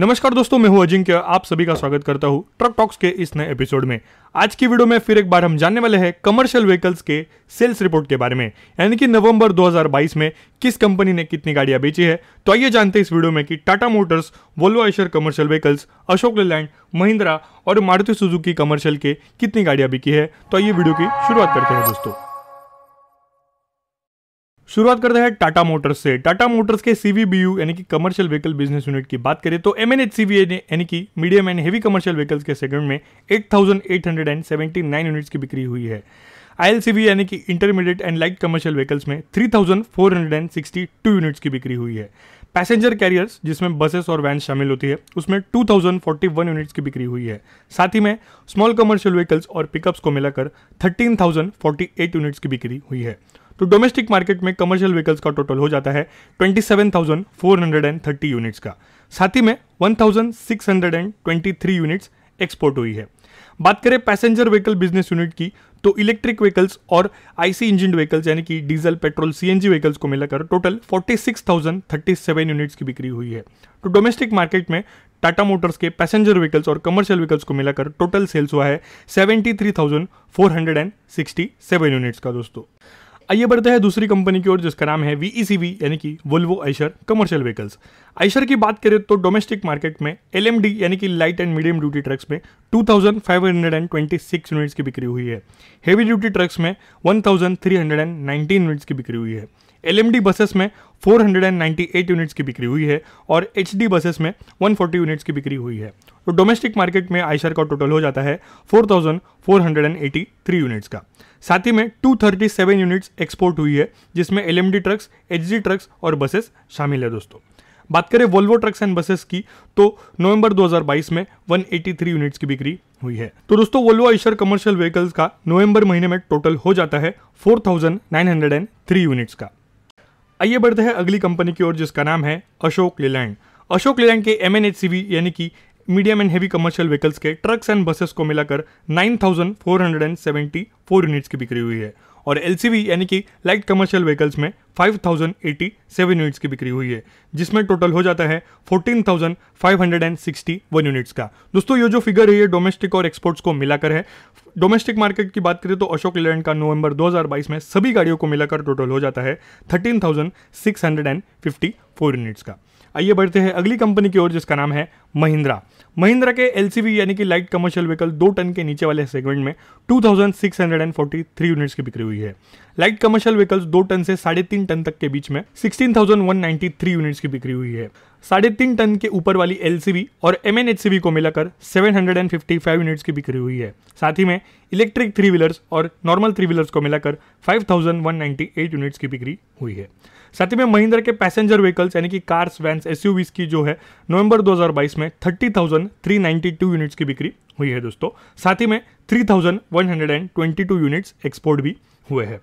नमस्कार दोस्तों मैं हूं अजिंक्य आप सभी का स्वागत करता हूं ट्रक टॉक्स के इस नए एपिसोड में आज की वीडियो में फिर एक बार हम जानने वाले हैं कमर्शियल व्हीकल्स के सेल्स रिपोर्ट के बारे में यानी कि नवंबर 2022 में किस कंपनी ने कितनी गाड़ियां बेची है तो आइए जानते हैं इस वीडियो में कि Tata Motors Volvo Eicher commercial vehicles Ashok Leyland Mahindra और मारुति सुजुकी कमर्शियल के कितनी गाड़ियां बिकी है तो आइए वीडियो की शुरुआत करते हैं दोस्तों शुरुआत करते हैं टाटा मोटर्स से टाटा मोटर्स के सीवीबीयू यानी कि कमर्शियल व्हीकल बिजनेस यूनिट की बात करें तो एम एन एच यानी कि medium and heavy commercial vehicles के सेगमेंट में नाइन यूनिट्स की बिक्री हुई है आई यानी कि intermediate and light commercial vehicles में टू यूनिट्स की बिक्री हुई है पैसेंजर कैरियर्स जिसमें बसेस और वैन शामिल होती है उसमें 2041 यूनिट्स की बिक्री हुई है साथ ही में स्मॉल कमर्शियल व्हीकल्स और पिकअप्स को मिलाकर 13,048 यूनिट्स की बिक्री हुई है तो डोमेस्टिक मार्केट में कमर्शियल व्हीकल्स का टोटल हो जाता है 27,430 यूनिट्स का साथ ही में 1,623 यूनिट्स एक्सपोर्ट हुई है बात करें पैसेंजर व्हीकल बिजनेस यूनिट की तो इलेक्ट्रिक व्हीकल्स और आईसी इंजन व्हीकल्स यानी कि डीजल पेट्रोल सीएनजी व्हीकल्स को मिलाकर टोटल 46,037 यूनिट्स की बिक्री हुई है तो डोमेस्टिक मार्केट में टाटा मोटर्स के पैसेंजर व्हीकल्स और कमर्शियल व्हीकल्स को मिलाकर टोटल सेल्स हुआ है 73,467 यूनिट्स का दोस्तों आइए बढ़ते हैं दूसरी कंपनी की ओर जिसका नाम है वीईसीवी e यानी कि Volvo Eicher commercial vehicles Eicher की बात करें तो डोमेस्टिक मार्केट में एल यानी कि light and medium duty trucks में 2,526 यूनिट्स की बिक्री हुई है हेवी ड्यूटी ट्रक्स में 1,319 यूनिट्स की बिक्री हुई है एल बसेस में 498 यूनिट्स की बिक्री हुई है और एच बसेस में 140 यूनिट्स की बिक्री हुई है तो डोमेस्टिक मार्केट में आयशर का टोटल हो जाता है 4,483 यूनिट्स का साथ ही में 237 यूनिट्स एक्सपोर्ट हुई है जिसमें एल ट्रक्स एच ट्रक्स और बसेस शामिल है दोस्तों बात करें वोल्वो ट्रक्स एंड बसेस की तो नवंबर 2022 में 183 यूनिट्स की बिक्री हुई है तो दोस्तों वोल्वो आइशर कमर्शियल व्हीकल्स का नवंबर महीने में टोटल हो जाता है 4,903 यूनिट्स का आइए बढ़ते हैं अगली कंपनी की ओर जिसका नाम है अशोक लेलैंड अशोक लेलैंड के एम यानी कि medium and heavy commercial vehicles के ट्रक्स एंड बसेस को मिलाकर 9,474 यूनिट्स की बिक्री हुई है और एल यानी कि लाइट कमर्शियल व्हीकल्स में 5,087 यूनिट्स की बिक्री हुई है जिसमें टोटल हो जाता है 14,561 यूनिट्स का दोस्तों ये जो फिगर है ये डोमेस्टिक और एक्सपोर्ट्स को मिलाकर है डोमेस्टिक मार्केट की बात करें तो अशोक लेलैंड का नवंबर 2022 में सभी गाड़ियों को मिलाकर टोटल हो जाता है 13,654 यूनिट्स का आइए बढ़ते हैं अगली कंपनी की ओर जिसका नाम है महिंद्रा महिंद्रा के एल यानी कि लाइट कमर्शियल व्हीकल दो टन के नीचे वाले सेगमेंट में 2,643 यूनिट्स की बिक्री हुई है लाइट कमर्शियल व्हीकल्स दो टन से साढ़े तीन टन तक के बीच में 16,193 यूनिट्स की बिक्री हुई है साढ़े तीन टन के ऊपर वाली एल और एम एन को मिलाकर 755 यूनिट्स की बिक्री हुई है साथ ही में इलेक्ट्रिक थ्री व्हीलर्स और नॉर्मल थ्री व्हीलर्स को मिलाकर 5198 यूनिट्स की बिक्री हुई है साथ ही में महिंद्रा के पैसेंजर व्हीकल्स यानी कि कार्स वैन्स एस की जो है नवंबर 2022 में 30,392 यूनिट्स की बिक्री हुई है दोस्तों साथ ही में 3,122 यूनिट्स एक्सपोर्ट भी हुए हैं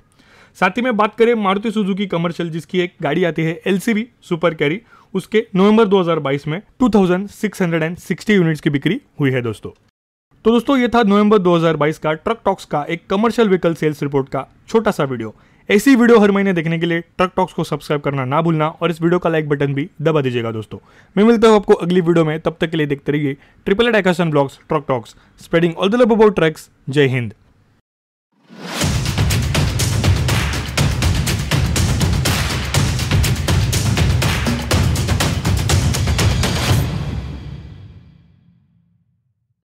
साथ ही में बात करें मारुति सुजुकी कमर्शियल जिसकी एक गाड़ी आती है एलसीबी सुपर कैरी उसके नवंबर 2022 में 2660 यूनिट्स की बिक्री हुई है दोस्तों तो दोस्तों ये था नवंबर 2022 का ट्रक टॉक्स का एक कमर्शियल व्हीकल सेल्स रिपोर्ट का छोटा सा वीडियो ऐसी वीडियो हर महीने देखने के लिए ट्रक टॉक्स को सब्सक्राइब करना ना भूलना और इस वीडियो का लाइक बटन भी दबा दीजिएगा दोस्तों मैं मिलता हूं आपको अगली वीडियो में तब तक के लिए देखते रहिए triple ed blogs truck talks spreading all the love about trucks Jai Hind